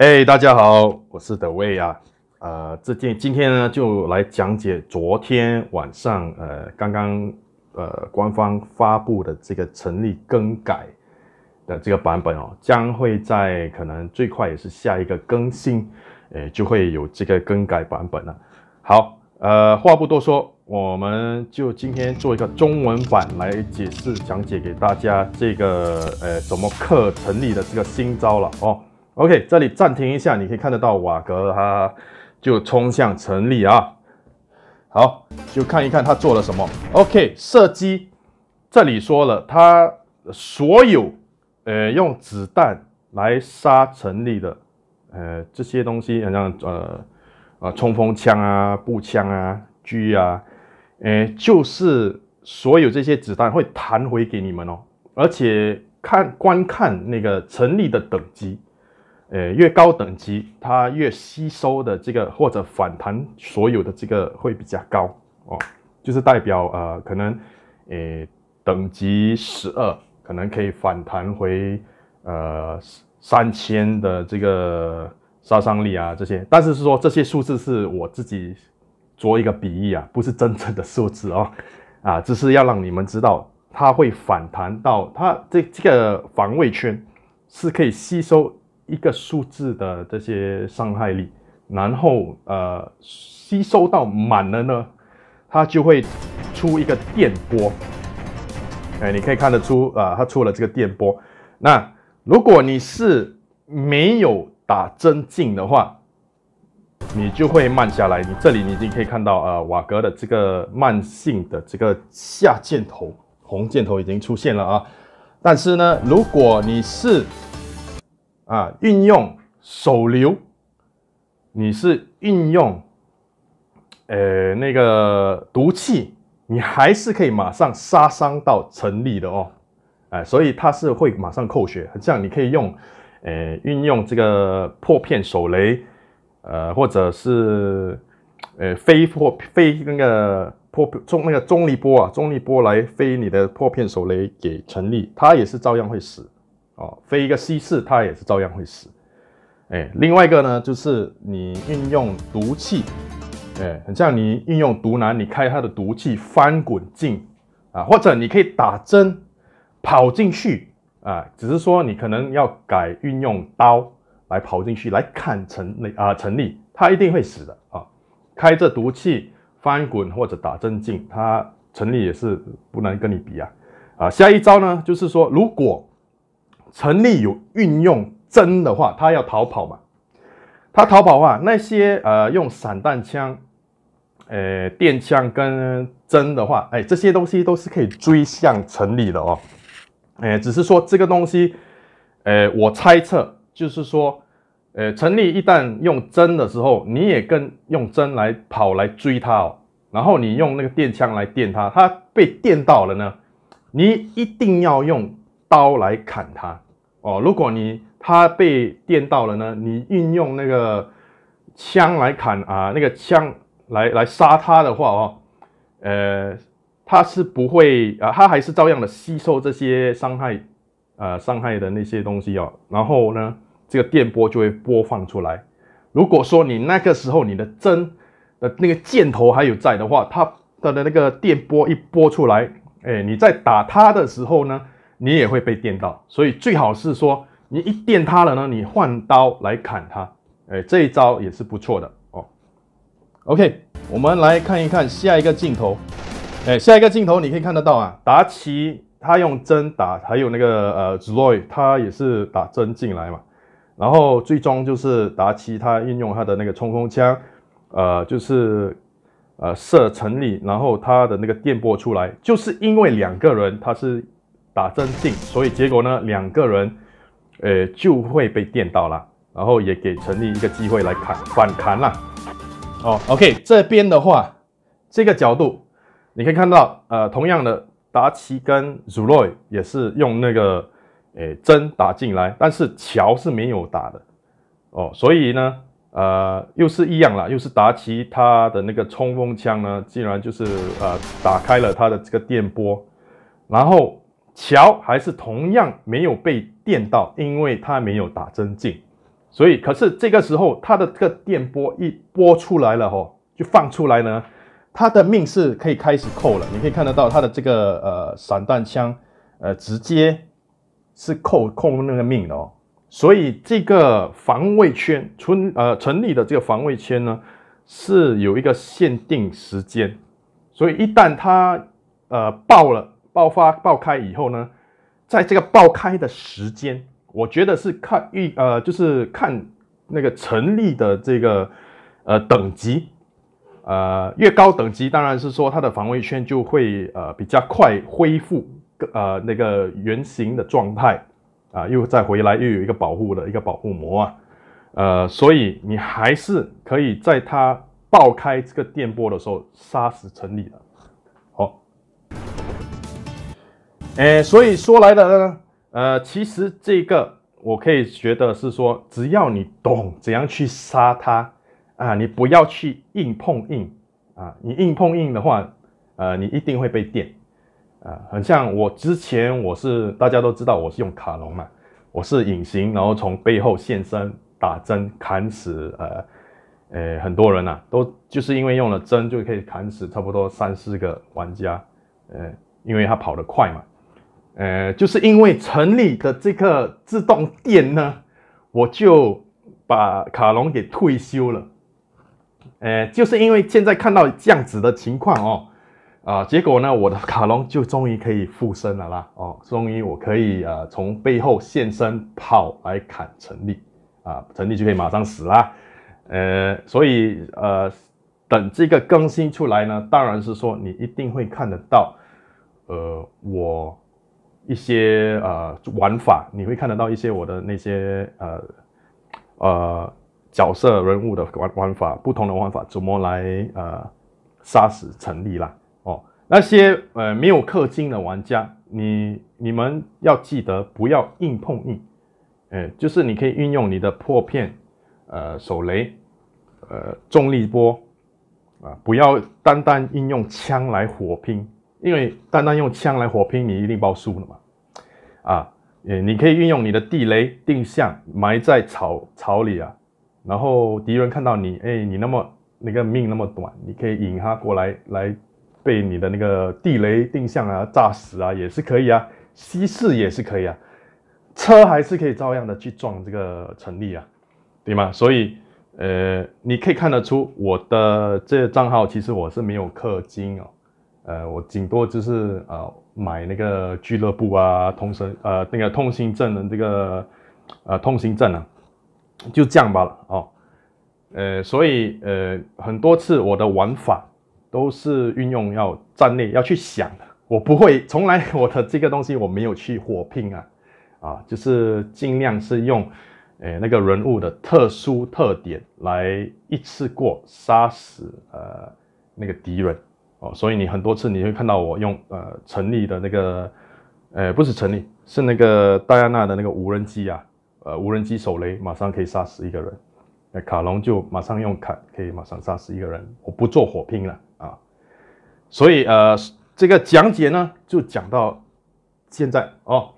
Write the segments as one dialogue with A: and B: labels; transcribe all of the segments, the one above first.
A: 哎，大家好，我是德威啊。呃，这件今天呢，就来讲解昨天晚上，呃，刚刚呃官方发布的这个成立更改的这个版本哦，将会在可能最快也是下一个更新，呃，就会有这个更改版本了。好，呃，话不多说，我们就今天做一个中文版来解释讲解给大家这个呃怎么刻成立的这个新招了哦。OK，这里暂停一下，你可以看得到瓦格他，就冲向陈立啊。好，就看一看他做了什么。OK，射击，这里说了，他所有呃用子弹来杀陈立的，呃这些东西，像呃呃冲锋枪啊、步枪啊、狙啊，呃就是所有这些子弹会弹回给你们哦。而且看观看那个陈立的等级。呃，越高等级，它越吸收的这个或者反弹所有的这个会比较高哦，就是代表呃，可能，呃，等级十二可能可以反弹回呃三千的这个杀伤力啊这些，但是说这些数字是我自己做一个比喻啊，不是真正的数字哦，啊，只是要让你们知道它会反弹到它这这个防卫圈是可以吸收。一个数字的这些伤害力，然后呃吸收到满了呢，它就会出一个电波。哎，你可以看得出啊，它出了这个电波。那如果你是没有打针进的话，你就会慢下来。你这里你已经可以看到呃瓦格的这个慢性的这个下箭头，红箭头已经出现了啊。但是呢，如果你是啊，运用手榴，你是运用，呃，那个毒气，你还是可以马上杀伤到陈立的哦，哎，所以他是会马上扣血，这样你可以用，呃，运用这个破片手雷，呃，或者是，呃，飞破飞那个破中那个中立波啊，中立波来飞你的破片手雷给陈立，他也是照样会死。哦，飞一个 C 四，它也是照样会死。哎，另外一个呢，就是你运用毒气，哎，很像你运用毒男，你开他的毒气翻滚进啊，或者你可以打针跑进去啊，只是说你可能要改运用刀来跑进去来砍成力啊，成立他一定会死的啊。开着毒气翻滚或者打针进，他成立也是不能跟你比啊。啊，下一招呢，就是说如果。陈立有运用针的话，他要逃跑嘛？他逃跑的话，那些呃用散弹枪、呃电枪跟针的话，哎，这些东西都是可以追向陈立的哦。哎，只是说这个东西，呃，我猜测就是说，呃，陈立一旦用针的时候，你也跟用针来跑来追他哦。然后你用那个电枪来电他，他被电到了呢，你一定要用。刀来砍他哦！如果你他被电到了呢？你运用那个枪来砍啊，那个枪来来杀他的话哦，呃，他是不会啊，他还是照样的吸收这些伤害啊，伤害的那些东西哦，然后呢，这个电波就会播放出来。如果说你那个时候你的针的那个箭头还有在的话，它的那个电波一播出来，哎，你在打他的时候呢？你也会被电到，所以最好是说你一电他了呢，你换刀来砍他，哎，这一招也是不错的哦。OK，我们来看一看下一个镜头，哎，下一个镜头你可以看得到啊，达奇他用针打，还有那个呃 z o y 他也是打针进来嘛，然后最终就是达奇他运用他的那个冲锋枪，呃，就是呃射程里，然后他的那个电波出来，就是因为两个人他是。打针进，所以结果呢，两个人，呃，就会被电到啦，然后也给陈立一个机会来砍反砍啦。哦，OK，这边的话，这个角度你可以看到，呃，同样的达奇跟 Zuroy 也是用那个，诶，针打进来，但是桥是没有打的。哦，所以呢，呃，又是一样啦，又是达奇他的那个冲锋枪呢，竟然就是呃，打开了他的这个电波，然后。桥还是同样没有被电到，因为它没有打针进。所以可是这个时候它的这个电波一播出来了哦，就放出来呢，他的命是可以开始扣了。你可以看得到他的这个呃散弹枪，呃直接是扣扣那个命的哦。所以这个防卫圈村呃成立的这个防卫圈呢是有一个限定时间，所以一旦他呃爆了。爆发爆开以后呢，在这个爆开的时间，我觉得是看预呃，就是看那个成立的这个呃等级，呃越高等级，当然是说它的防卫圈就会呃比较快恢复呃那个原形的状态啊，又再回来又有一个保护的一个保护膜啊，呃，所以你还是可以在它爆开这个电波的时候杀死成立的。哎，所以说来的呢，呃，其实这个我可以觉得是说，只要你懂怎样去杀他，啊，你不要去硬碰硬啊，你硬碰硬的话，呃，你一定会被电，啊，很像我之前我是大家都知道我是用卡龙嘛，我是隐形，然后从背后现身打针砍死，呃，呃，很多人呐，都就是因为用了针就可以砍死差不多三四个玩家，呃，因为他跑得快嘛。呃，就是因为城里的这个自动电呢，我就把卡龙给退休了。呃，就是因为现在看到这样子的情况哦，啊，结果呢，我的卡龙就终于可以复生了啦。哦，终于我可以啊，从背后现身跑来砍陈立啊，陈立就可以马上死啦。呃，所以呃，等这个更新出来呢，当然是说你一定会看得到，呃，我。一些呃玩法，你会看得到一些我的那些呃呃角色人物的玩玩法，不同的玩法怎么来呃杀死陈立啦？哦，那些呃没有氪金的玩家，你你们要记得不要硬碰硬，哎，就是你可以运用你的破片、呃手雷、呃重力波啊，不要单单应用枪来火拼。因为单单用枪来火拼，你一定爆输了嘛？啊，呃，你可以运用你的地雷定向埋在草草里啊，然后敌人看到你，哎，你那么那个命那么短，你可以引他过来，来被你的那个地雷定向啊炸死啊，也是可以啊，稀释也是可以啊，车还是可以照样的去撞这个城立啊，对吗？所以，呃，你可以看得出我的这账号其实我是没有氪金哦。呃，我顶多就是呃买那个俱乐部啊，通神呃那个通行证的这个呃通行证啊，就这样罢了哦。呃，所以呃很多次我的玩法都是运用要站内要去想，的，我不会从来我的这个东西我没有去火拼啊啊，就是尽量是用呃那个人物的特殊特点来一次过杀死呃那个敌人。哦，所以你很多次你会看到我用呃成立的那个，呃不是成立是那个戴安娜的那个无人机啊，呃无人机手雷马上可以杀死一个人，那卡隆就马上用砍可以马上杀死一个人，我不做火拼了啊，所以呃这个讲解呢就讲到现在哦，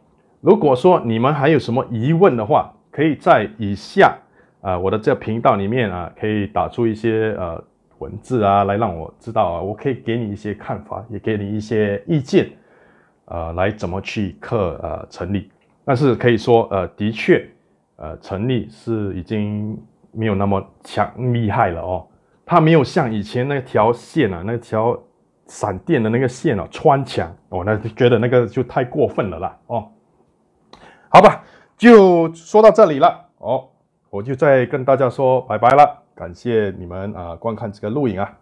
A: 如果说你们还有什么疑问的话，可以在以下啊我的这频道里面啊可以打出一些呃。文字啊，来让我知道啊，我可以给你一些看法，也给你一些意见，呃，来怎么去克呃陈立，但是可以说呃，的确呃，陈立是已经没有那么强厉害了哦，他没有像以前那条线啊，那条闪电的那个线啊，穿墙，我那就觉得那个就太过分了啦哦，好吧，就说到这里了哦，我就再跟大家说拜拜了。感谢你们啊，观看这个录影啊。